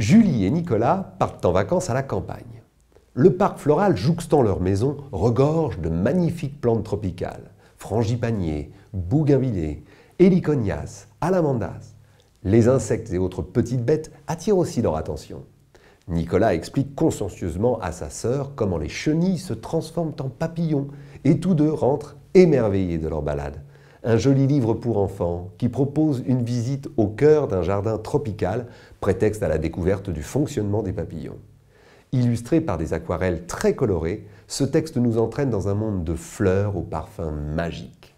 Julie et Nicolas partent en vacances à la campagne. Le parc floral jouxtant leur maison regorge de magnifiques plantes tropicales Frangipaniers, bougainvilliers, héliconias, alamandas. Les insectes et autres petites bêtes attirent aussi leur attention. Nicolas explique consciencieusement à sa sœur comment les chenilles se transforment en papillons et tous deux rentrent émerveillés de leur balade un joli livre pour enfants qui propose une visite au cœur d'un jardin tropical, prétexte à la découverte du fonctionnement des papillons. Illustré par des aquarelles très colorées, ce texte nous entraîne dans un monde de fleurs aux parfums magiques.